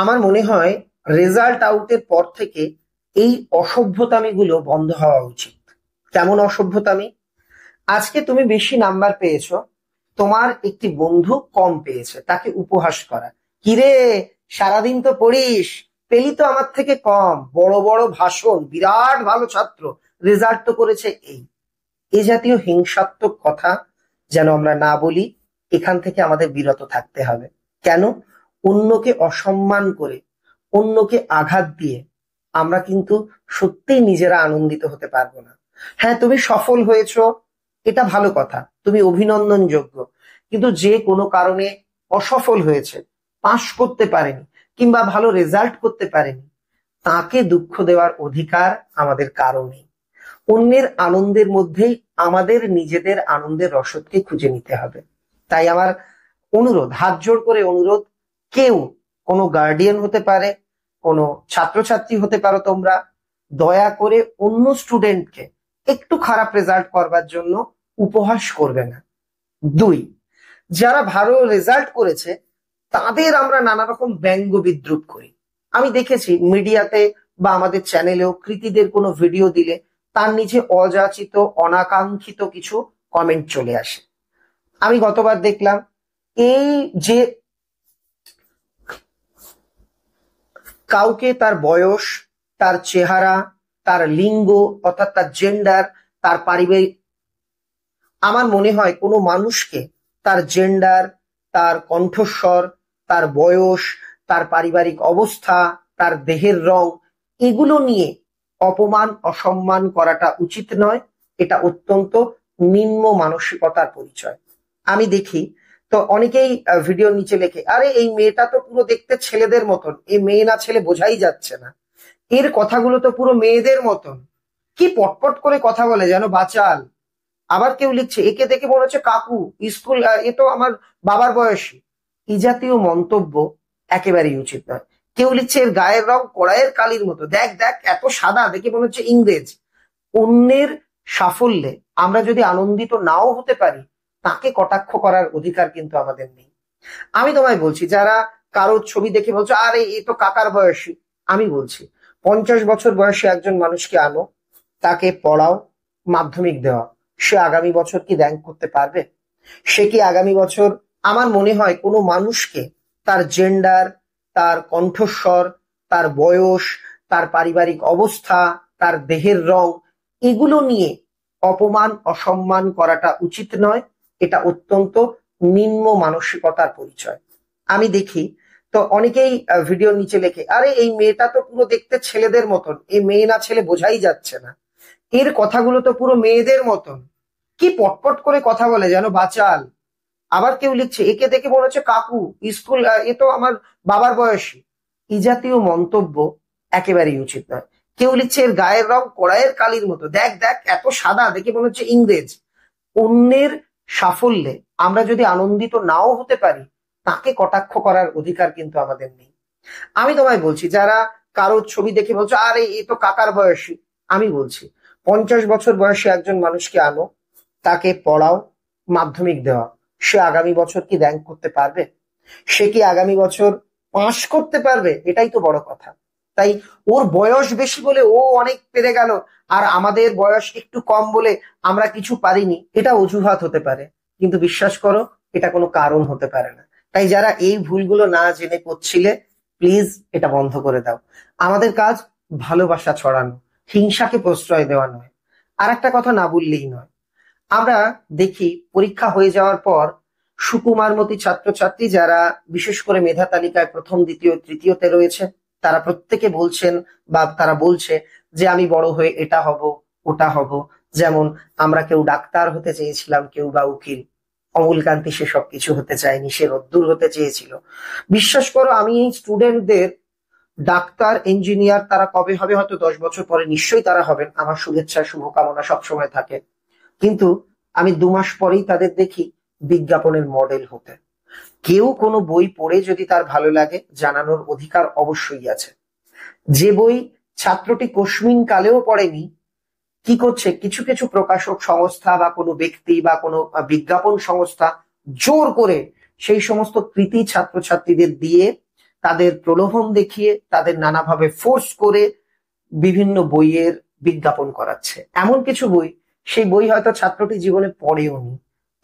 আমার মনে হয় রেজাল্ট আউটের পর থেকে এই অসভ্যতামি গুলো বন্ধ হওয়া উচিত কেমন অসভ্যতামি আজকে তুমি বেশি নাম্বার পেয়েছ তোমার একটি বন্ধু কম পেয়েছে তাকে উপহাস করা কিরে সারাদিন তো পড়িস পেলি তো আমার থেকে কম বড় বড় ভাষণ বিরাট ভালো ছাত্র রেজাল্ট তো করেছে এই এ জাতীয় হিংসাত্মক কথা যেন আমরা না বলি এখান থেকে আমাদের বিরত থাকতে হবে কেন অন্যকে অসম্মান করে অন্যকে আঘাত দিয়ে আমরা কিন্তু সত্যিই নিজেরা আনন্দিত হতে পারবো না হ্যাঁ তুমি সফল হয়েছ এটা ভালো কথা তুমি অভিনন্দনযোগ্য কিন্তু যে কোনো কারণে অসফল হয়েছে পাশ করতে পারেনি কিংবা ভালো রেজাল্ট করতে পারেনি তাকে দুঃখ দেওয়ার অধিকার আমাদের কারণে অন্যের আনন্দের মধ্যেই আমাদের নিজেদের আনন্দের রসদকে খুঁজে নিতে হবে তাই আমার অনুরোধ হাত জোর করে অনুরোধ কেউ কোনো গার্ডিয়ান হতে পারে কোনো ছাত্রছাত্রী হতে পারো তোমরা দয়া করে অন্য স্টুডেন্টকে একটু খারাপ রেজাল্ট করবার জন্য উপহাস করবে না দুই যারা ভালো রেজাল্ট করেছে তাদের আমরা নানা রকম ব্যঙ্গ বিদ্রুপ করি আমি দেখেছি মিডিয়াতে বা আমাদের চ্যানেলেও কৃতিদের কোনো ভিডিও দিলে তার নিচে অযাচিত অনাকাঙ্ক্ষিত কিছু কমেন্ট চলে আসে আমি গতবার দেখলাম এই যে কাউকে তার বয়স তার চেহারা তার লিঙ্গ অর্থাৎ তার জেন্ডার তার পারিবারিক আমার মনে হয় কোনো মানুষকে তার জেন্ডার তার কণ্ঠস্বর তার বয়স তার পারিবারিক অবস্থা তার দেহের রং এগুলো নিয়ে অপমান অসম্মান করাটা উচিত নয় এটা অত্যন্ত নিম্ন মানসিকতার পরিচয় আমি দেখি তো অনেকেই ভিডিও নিচে লেখে আরে এই মেয়েটা তো পুরো দেখতে ছেলেদের মতন এই মেয়ে না ছেলে বোঝাই যাচ্ছে না এর কথাগুলো তো পুরো মেয়েদের মতন কি পটপট করে কথা বলে যেন বাচাল আবার কেউ লিখছে একে দেখে মনে হচ্ছে কাকু স্কুল এ তো আমার বাবার বয়সী এই জাতীয় মন্তব্য একেবারেই উচিত নয় কেউ লিখছে এর গায়ের রং কড়াইয়ের কালির মতো দেখ দেখ এত সাদা দেখে মনে হচ্ছে ইংরেজ অন্যের সাফল্যে আমরা যদি আনন্দিত নাও হতে পারি তাকে কটাক্ষ করার অধিকার কিন্তু আমাদের নেই আমি তোমায় বলছি যারা কারো ছবি দেখে বলছো আরে এ তো কাকার বয়সী আমি বলছি পঞ্চাশ বছর বয়সে একজন মানুষকে আনো তাকে পড়াও মাধ্যমিক দেওয়া সে আগামী বছর কি র্যাঙ্ক করতে পারবে সে কি আগামী বছর আমার মনে হয় কোনো মানুষকে তার জেন্ডার তার কণ্ঠস্বর তার বয়স তার পারিবারিক অবস্থা তার দেহের রং এগুলো নিয়ে অপমান অসম্মান করাটা উচিত নয় এটা অত্যন্ত নিম্ন মানসিকতার পরিচয় আমি দেখি তো অনেকেই ভিডিওর নিচে লেখে আরে এই মেয়েটা তো পুরো দেখতে ছেলেদের মতন এই মেয়ে না ছেলে বোঝাই যাচ্ছে না এর কথাগুলো তো পুরো মেয়েদের মতন কি পটপট করে কথা বলে যেন বাচাল আবার কেউ লিখছে একে দেখে মনে হচ্ছে কাকু স্কুল এ তো আমার বাবার বয়সী ই জাতীয় মন্তব্য একেবারেই উচিত নয় কেউ লিখছে এর গায়ের রং কড়াইয়ের কালির মতো দেখ দেখ এত সাদা দেখে মনে হচ্ছে ইংরেজ অন্যের সাফল্যে আমরা যদি আনন্দিত নাও হতে পারি তাকে কটাক্ষ করার অধিকার কিন্তু আমাদের নেই আমি তোমায় বলছি যারা কারো ছবি দেখে বলছো আরে এ তো কাকার বয়সী আমি বলছি পঞ্চাশ বছর বয়সে একজন মানুষকে আনো তাকে পড়াও মাধ্যমিক দেওয়া সে আগামী বছর কি র্যাঙ্ক করতে পারবে সে কি আগামী বছর পাশ করতে পারবে এটাই তো বড় কথা তাই ওর বয়স বেশি বলে ও অনেক পেরে গেল আর আমাদের বয়স একটু কম বলে আমরা কিছু পারিনি এটা অজুহাত হতে পারে কিন্তু বিশ্বাস করো এটা কোনো কারণ হতে পারে না তাই যারা এই ভুলগুলো না জেনে করছিলে প্লিজ এটা বন্ধ করে দাও আমাদের কাজ ভালোবাসা ছড়ানো হিংসাকে প্রশ্রয় দেওয়া নয় আর একটা কথা না বললেই নয় আমরা দেখি পরীক্ষা হয়ে যাওয়ার পর সুকুমারমতি ছাত্রছাত্রী যারা বিশেষ করে মেধা তালিকায় প্রথম দ্বিতীয় তৃতীয়তে রয়েছে তারা প্রত্যেকে বলছেন বা তারা বলছে যে আমি বড় হয়ে এটা হব ওটা হব যেমন আমরা কেউ ডাক্তার হতে চেয়েছিলাম কেউ বা উকিল অমুলকান্তি সে সব কিছু হতে চায়নি সে রদ্দুর হতে চেয়েছিল বিশ্বাস করো আমি এই স্টুডেন্টদের ডাক্তার ইঞ্জিনিয়ার তারা কবে হবে হয়তো দশ বছর পরে নিশ্চয়ই তারা হবেন আমার শুভেচ্ছা শুভকামনা সবসময় থাকে কিন্তু আমি দু মাস পরেই তাদের দেখি বিজ্ঞাপনের মডেল হতে কেউ কোনো বই পড়ে যদি তার ভালো লাগে জানানোর অধিকার অবশ্যই আছে যে বই ছাত্রটি কশ্মিন কালেও পড়েনি কি করছে কিছু কিছু প্রকাশক সংস্থা বা কোনো ব্যক্তি বা কোনো বিজ্ঞাপন সংস্থা জোর করে সেই সমস্ত কৃতি ছাত্রছাত্রীদের দিয়ে তাদের প্রলোভন দেখিয়ে তাদের নানাভাবে ফোর্স করে বিভিন্ন বইয়ের বিজ্ঞাপন করাচ্ছে এমন কিছু বই সেই বই হয়তো ছাত্রটি জীবনে পড়েও নি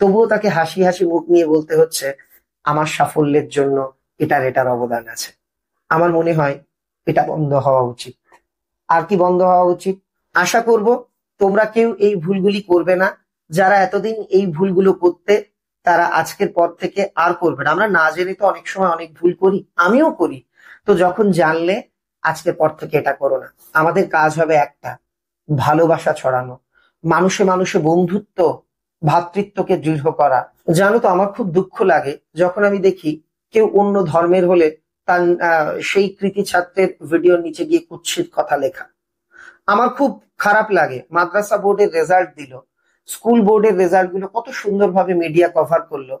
তবুও তাকে হাসি হাসি মুখ নিয়ে বলতে হচ্ছে আমার সাফল্যের জন্য এটার এটার অবদান আছে আমার মনে হয় এটা বন্ধ হওয়া উচিত আর কি বন্ধ হওয়া উচিত আশা করব তোমরা কেউ এই ভুলগুলি করবে না যারা এতদিন এই ভুলগুলো করতে তারা আজকের পর থেকে আর করবে না আমরা না জেনে তো অনেক সময় অনেক ভুল করি আমিও করি তো যখন জানলে আজকের পর থেকে এটা করো না আমাদের কাজ হবে একটা ভালোবাসা ছড়ানো মানুষে মানুষে বন্ধুত্ব ভ্রাতৃত্বকে দৃঢ় করা জানো তো আমার খুব দুঃখ লাগে যখন আমি দেখি কেউ অন্য ধর্মের হলে তার সেই কৃতি ছাত্রের ভিডিওর নিচে গিয়ে কুৎসিত কথা লেখা আমার খুব খারাপ লাগে মাদ্রাসা বোর্ডের রেজাল্ট দিল স্কুল বোর্ডের রেজাল্ট গুলো কত সুন্দরভাবে মিডিয়া কভার করলো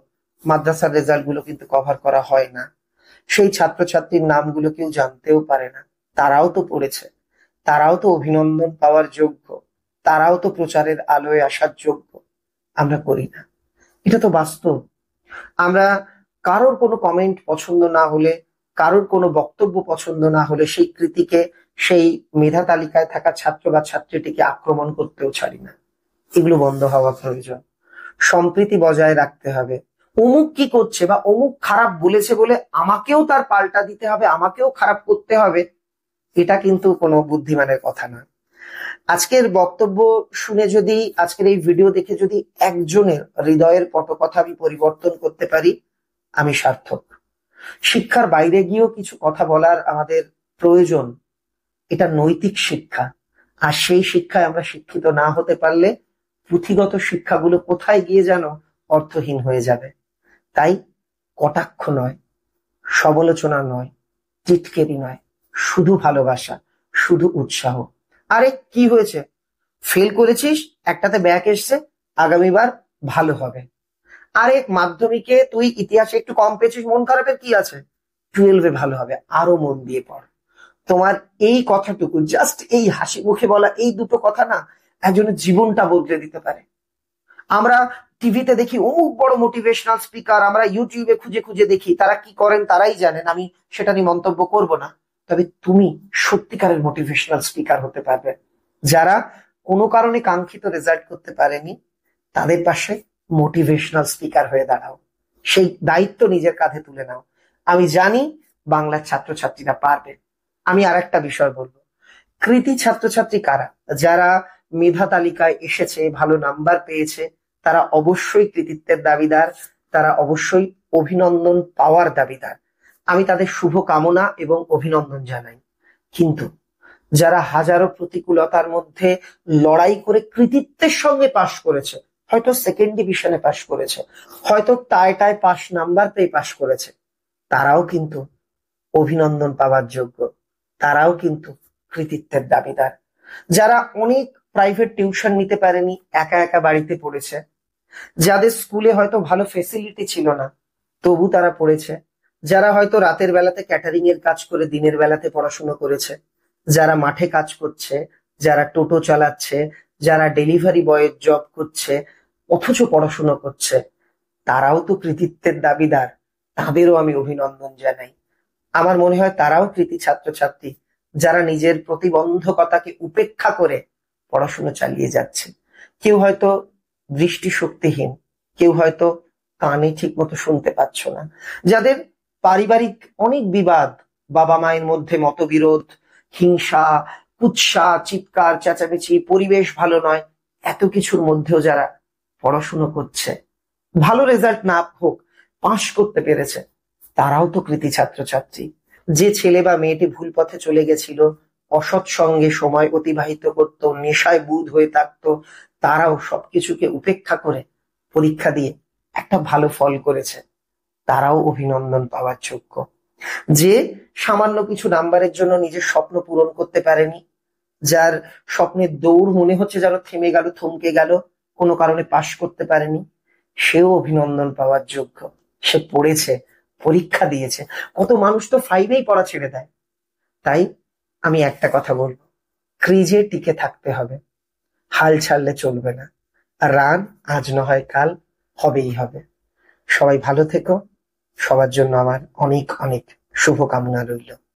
মাদ্রাসার রেজাল্ট গুলো কিন্তু কভার করা হয় না সেই ছাত্রছাত্রীর নামগুলো কেউ জানতেও পারে না তারাও তো পড়েছে তারাও তো অভিনন্দন পাওয়ার যোগ্য তারাও তো প্রচারের আলোয় আসার যোগ্য আমরা করি না এটা তো বাস্তব আমরা কারোর কোনো কমেন্ট পছন্দ না হলে কারোর কোনো বক্তব্য পছন্দ না হলে সেই কৃতিকে সেই মেধা তালিকায় থাকা ছাত্র বা ছাত্রীটিকে আক্রমণ করতেও ছাড়ি না এগুলো বন্ধ হওয়া প্রয়োজন সম্প্রীতি বজায় রাখতে হবে অমুক কি করছে বা অমুক খারাপ বলেছে বলে আমাকেও তার পাল্টা দিতে হবে আমাকেও খারাপ করতে হবে এটা কিন্তু কোনো বুদ্ধিমানের কথা না আজকের বক্তব্য শুনে যদি আজকের এই ভিডিও দেখে যদি একজনের হৃদয়ের পটকথা আমি পরিবর্তন করতে পারি আমি সার্থক শিক্ষার বাইরে গিয়েও কিছু কথা বলার আমাদের প্রয়োজন এটা নৈতিক শিক্ষা আর সেই শিক্ষায় আমরা শিক্ষিত না হতে পারলে পুঁথিগত শিক্ষাগুলো কোথায় গিয়ে যেন অর্থহীন হয়ে যাবে তাই কটাক্ষ নয় সমালোচনা নয় টিটকেরি নয় শুধু ভালোবাসা শুধু উৎসাহ আরে কি হয়েছে ফেল করেছিস একটাতে ব্যাক এসছে আগামীবার ভালো হবে আরে মাধ্যমিকে তুই ইতিহাসে একটু কম পেয়েছিস মন খারাপের কি আছে টুয়েলভে ভালো হবে আরো মন দিয়ে পড় তোমার এই কথাটুকু জাস্ট এই হাসি মুখে বলা এই দুটো কথা না একজনের জীবনটা বদলে দিতে পারে আমরা টিভিতে দেখি অমুক বড় মোটিভেশনাল স্পিকার আমরা ইউটিউবে খুঁজে খুঁজে দেখি তারা কি করেন তারাই জানেন আমি সেটা নিয়ে মন্তব্য করব না তবে তুমি সত্যিকারের মোটিভেশনাল স্পিকার হতে পারবে যারা কোনো কারণে কাঙ্ক্ষিত রেজাল্ট করতে পারেনি তাদের পাশে মোটিভেশনাল স্পিকার হয়ে দাঁড়াও সেই দায়িত্ব নিজের কাঁধে তুলে নাও আমি জানি বাংলার ছাত্রছাত্রীরা পারবে আমি আর একটা বিষয় বলবো কৃতি ছাত্রছাত্রী কারা যারা মেধা তালিকায় এসেছে ভালো নাম্বার পেয়েছে তারা অবশ্যই কৃতিত্বের দাবিদার তারা অবশ্যই অভিনন্দন পাওয়ার দাবিদার আমি তাদের শুভ কামনা এবং অভিনন্দন জানাই কিন্তু যারা হাজারো প্রতিকূলতার মধ্যে লড়াই করে কৃতিত্বের সঙ্গে পাশ করেছে হয়তো সেকেন্ড ডিভিশনে পাশ করেছে হয়তো টায় টায় পাশ নাম্বার পেয়ে পাশ করেছে তারাও কিন্তু অভিনন্দন পাওয়ার যোগ্য তারাও কিন্তু কৃতিত্বের দাবিদার যারা অনেক প্রাইভেট টিউশন নিতে পারেনি একা একা বাড়িতে পড়েছে যাদের স্কুলে হয়তো ভালো ফেসিলিটি ছিল না তবু তারা পড়েছে যারা হয়তো রাতের বেলাতে ক্যাটারিং এর কাজ করে দিনের বেলাতে পড়াশুনো করেছে যারা মাঠে কাজ করছে যারা টোটো চালাচ্ছে যারা ডেলিভারি বয়ের জব করছে অথচ পড়াশুনো করছে তারাও তো কৃতিত্বের দাবিদার তাদেরও আমি অভিনন্দন জানাই আমার মনে হয় তারাও কৃতি ছাত্রছাত্রী যারা নিজের প্রতিবন্ধকতাকে উপেক্ষা করে পড়াশুনো চালিয়ে যাচ্ছে কেউ হয়তো দৃষ্টিশক্তিহীন কেউ হয়তো কানে ঠিক মতো শুনতে পাচ্ছ না যাদের পারিবারিক অনেক বিবাদ বাবা মায়ের মধ্যে মতবিরোধ হিংসা কুৎসা চিৎকার চেঁচামেচি পরিবেশ ভালো নয় এত কিছুর মধ্যেও যারা পড়াশুনো করছে ভালো রেজাল্ট না হোক পাশ করতে পেরেছে তারাও তো কৃতি ছাত্রছাত্রী যে ছেলে বা মেয়েটি ভুল পথে চলে গেছিল অসৎ সঙ্গে সময় অতিবাহিত করত নেশায় বুধ হয়ে থাকত তারাও সবকিছুকে উপেক্ষা করে পরীক্ষা দিয়ে একটা ভালো ফল করেছে তারাও অভিনন্দন পাওয়ার যোগ্য যে সামান্য কিছু নাম্বারের জন্য নিজের স্বপ্ন পূরণ করতে পারেনি যার স্বপ্নের দৌড় মনে হচ্ছে যেন থেমে গেল থমকে গেল কোনো কারণে পাশ করতে পারেনি সেও অভিনন্দন পাওয়ার যোগ্য সে পড়েছে পরীক্ষা দিয়েছে কত মানুষ তো ফাইভেই পড়া ছেড়ে দেয় তাই আমি একটা কথা বলবো ক্রিজে টিকে থাকতে হবে হাল ছাড়লে চলবে না রান আজ না হয় কাল হবেই হবে সবাই ভালো থেকো সবার জন্য আমার অনেক অনেক শুভকামনা রইল